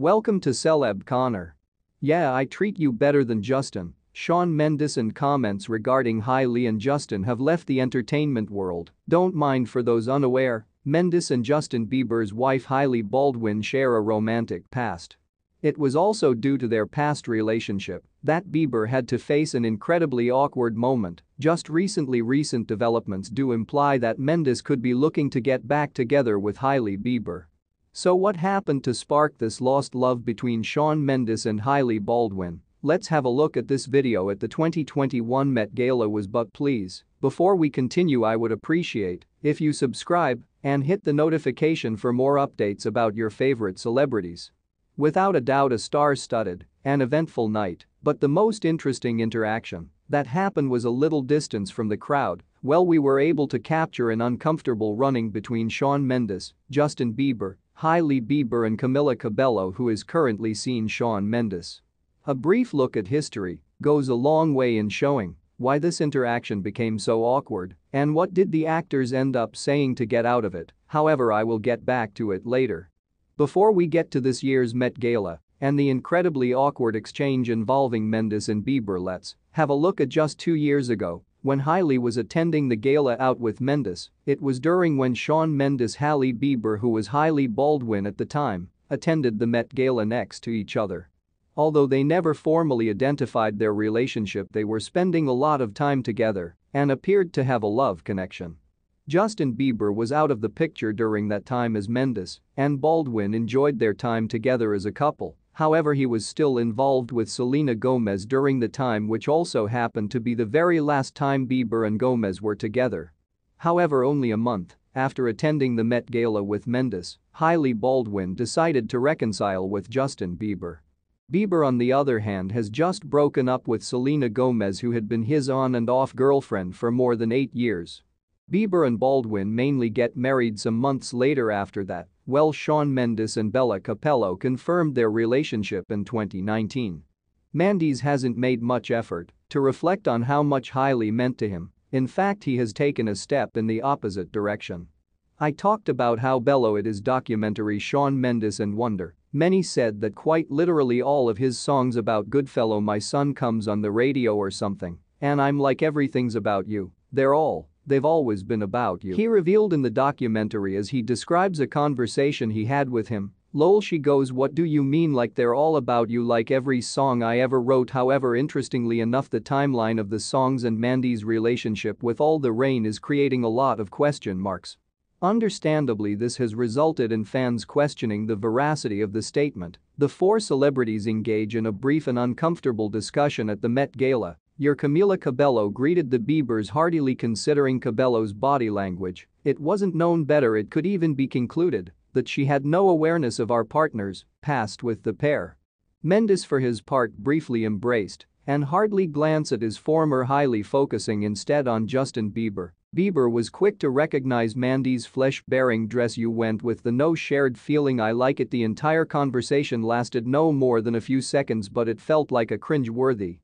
Welcome to Celeb Connor. Yeah, I treat you better than Justin. Sean Mendeson comments regarding Hailey and Justin have left the entertainment world. Don't mind for those unaware, Mendes and Justin Bieber's wife Hailey Baldwin share a romantic past. It was also due to their past relationship that Bieber had to face an incredibly awkward moment. Just recently recent developments do imply that Mendes could be looking to get back together with Hailey Bieber. So what happened to spark this lost love between Sean Mendes and Hailey Baldwin? Let's have a look at this video at the 2021 Met Gala was but please, before we continue I would appreciate if you subscribe and hit the notification for more updates about your favorite celebrities. Without a doubt a star-studded and eventful night, but the most interesting interaction that happened was a little distance from the crowd, well we were able to capture an uncomfortable running between Sean Mendes, Justin Bieber, Hailey Bieber and Camila Cabello who is currently seen Sean Mendes. A brief look at history goes a long way in showing why this interaction became so awkward and what did the actors end up saying to get out of it, however I will get back to it later. Before we get to this year's Met Gala and the incredibly awkward exchange involving Mendes and Bieber let's have a look at just two years ago when Hailey was attending the gala out with Mendes, it was during when Sean Mendes haley Bieber who was Hailey Baldwin at the time, attended the Met Gala next to each other. Although they never formally identified their relationship they were spending a lot of time together and appeared to have a love connection. Justin Bieber was out of the picture during that time as Mendes and Baldwin enjoyed their time together as a couple However he was still involved with Selena Gomez during the time which also happened to be the very last time Bieber and Gomez were together. However only a month after attending the Met Gala with Mendes, Hailey Baldwin decided to reconcile with Justin Bieber. Bieber on the other hand has just broken up with Selena Gomez who had been his on and off girlfriend for more than eight years. Bieber and Baldwin mainly get married some months later after that well Shawn Mendes and Bella Capello confirmed their relationship in 2019. Mendes hasn't made much effort to reflect on how much Hailey meant to him, in fact he has taken a step in the opposite direction. I talked about how bellow his documentary Shawn Mendes and Wonder. Many said that quite literally all of his songs about Goodfellow My Son comes on the radio or something, and I'm like everything's about you, they're all They've always been about you. He revealed in the documentary as he describes a conversation he had with him. Lol she goes what do you mean like they're all about you like every song I ever wrote however interestingly enough the timeline of the songs and Mandy's relationship with All the Rain is creating a lot of question marks. Understandably this has resulted in fans questioning the veracity of the statement. The four celebrities engage in a brief and uncomfortable discussion at the Met Gala your Camila Cabello greeted the Biebers heartily considering Cabello's body language. It wasn't known better it could even be concluded that she had no awareness of our partner's Passed with the pair. Mendes for his part briefly embraced and hardly glanced at his former highly focusing instead on Justin Bieber. Bieber was quick to recognize Mandy's flesh-bearing dress you went with the no-shared feeling I like it the entire conversation lasted no more than a few seconds but it felt like a cringe-worthy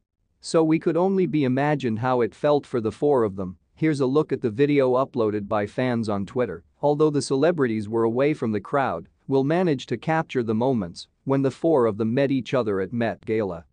so we could only be imagined how it felt for the four of them. Here's a look at the video uploaded by fans on Twitter. Although the celebrities were away from the crowd, we'll manage to capture the moments when the four of them met each other at Met Gala.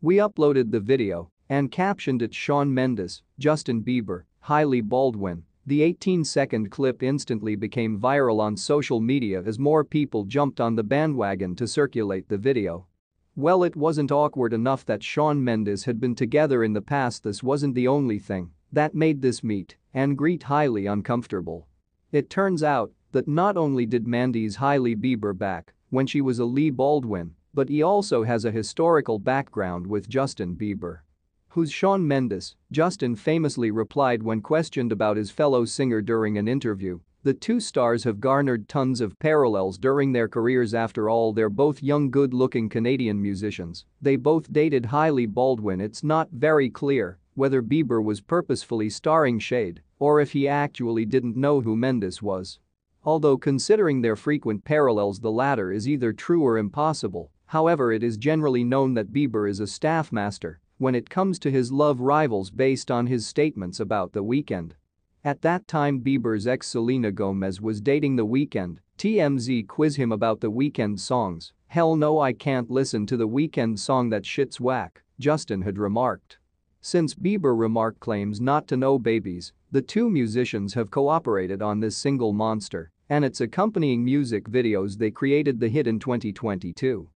We uploaded the video and captioned it Sean Mendes, Justin Bieber, Hailey Baldwin. The 18-second clip instantly became viral on social media as more people jumped on the bandwagon to circulate the video. Well it wasn't awkward enough that Sean Mendes had been together in the past this wasn't the only thing that made this meet and greet highly uncomfortable. It turns out that not only did Mandy's highly Bieber back when she was a Lee Baldwin, but he also has a historical background with Justin Bieber. Who's Sean Mendes, Justin famously replied when questioned about his fellow singer during an interview the two stars have garnered tons of parallels during their careers after all they're both young good-looking Canadian musicians, they both dated Hailey Baldwin it's not very clear whether Bieber was purposefully starring shade or if he actually didn't know who Mendes was. Although considering their frequent parallels the latter is either true or impossible, however it is generally known that Bieber is a staff master when it comes to his love rivals based on his statements about The Weeknd. At that time Bieber's ex Selena Gomez was dating The Weeknd, TMZ quiz him about The Weeknd songs, hell no I can't listen to The Weeknd song that shit's whack, Justin had remarked. Since Bieber remark claims not to know babies, the two musicians have cooperated on this single monster and its accompanying music videos they created the hit in 2022.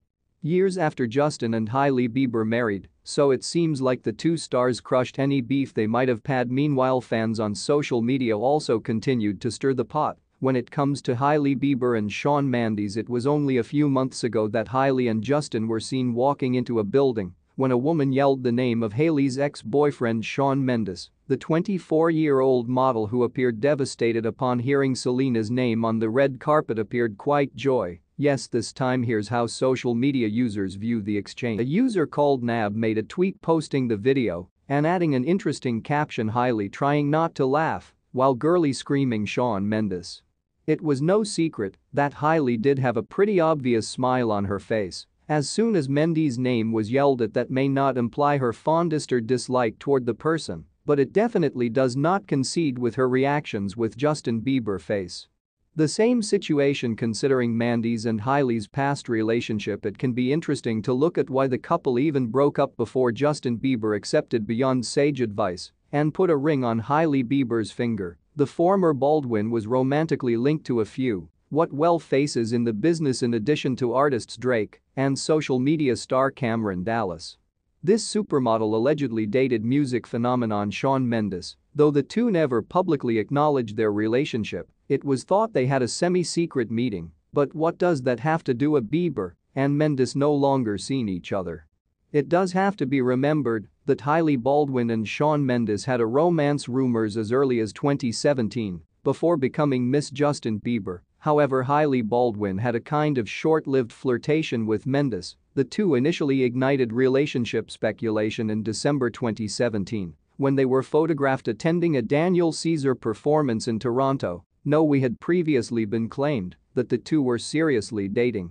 Years after Justin and Hailey Bieber married, so it seems like the two stars crushed any beef they might have had meanwhile fans on social media also continued to stir the pot when it comes to Hailey Bieber and Sean Mendes it was only a few months ago that Hailey and Justin were seen walking into a building when a woman yelled the name of Haley's ex-boyfriend Sean Mendes, the 24-year-old model who appeared devastated upon hearing Selena's name on the red carpet appeared quite joy Yes this time here's how social media users view the exchange. A user called Nab made a tweet posting the video and adding an interesting caption highly trying not to laugh while girly screaming Sean Mendes. It was no secret that Hailey did have a pretty obvious smile on her face as soon as Mendes' name was yelled at that may not imply her fondest or dislike toward the person, but it definitely does not concede with her reactions with Justin Bieber face. The same situation considering Mandy's and Hailey's past relationship it can be interesting to look at why the couple even broke up before Justin Bieber accepted beyond sage advice and put a ring on Hailey Bieber's finger, the former Baldwin was romantically linked to a few what well faces in the business in addition to artists Drake and social media star Cameron Dallas. This supermodel allegedly dated music phenomenon Shawn Mendes, though the two never publicly acknowledged their relationship it was thought they had a semi-secret meeting, but what does that have to do with Bieber and Mendes no longer seen each other? It does have to be remembered that Hailey Baldwin and Shawn Mendes had a romance rumors as early as 2017 before becoming Miss Justin Bieber, however Hailey Baldwin had a kind of short-lived flirtation with Mendes, the two initially ignited relationship speculation in December 2017 when they were photographed attending a Daniel Caesar performance in Toronto no we had previously been claimed that the two were seriously dating.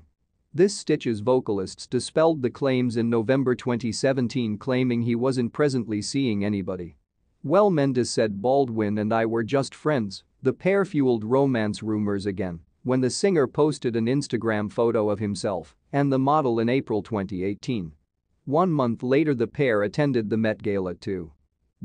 This Stitch's vocalists dispelled the claims in November 2017 claiming he wasn't presently seeing anybody. Well Mendes said Baldwin and I were just friends, the pair fueled romance rumors again when the singer posted an Instagram photo of himself and the model in April 2018. One month later the pair attended the Met Gala too.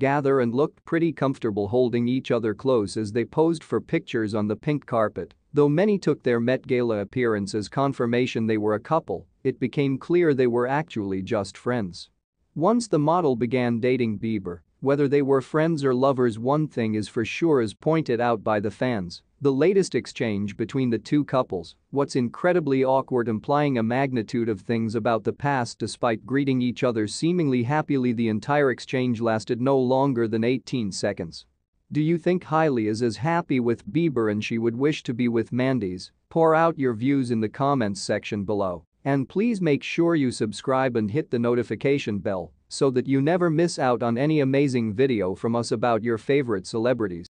Gather and looked pretty comfortable holding each other close as they posed for pictures on the pink carpet. Though many took their Met Gala appearance as confirmation they were a couple, it became clear they were actually just friends. Once the model began dating Bieber, whether they were friends or lovers one thing is for sure as pointed out by the fans, the latest exchange between the two couples, what's incredibly awkward implying a magnitude of things about the past despite greeting each other seemingly happily the entire exchange lasted no longer than 18 seconds. Do you think Hailey is as happy with Bieber and she would wish to be with Mandy's? Pour out your views in the comments section below. And please make sure you subscribe and hit the notification bell so that you never miss out on any amazing video from us about your favorite celebrities.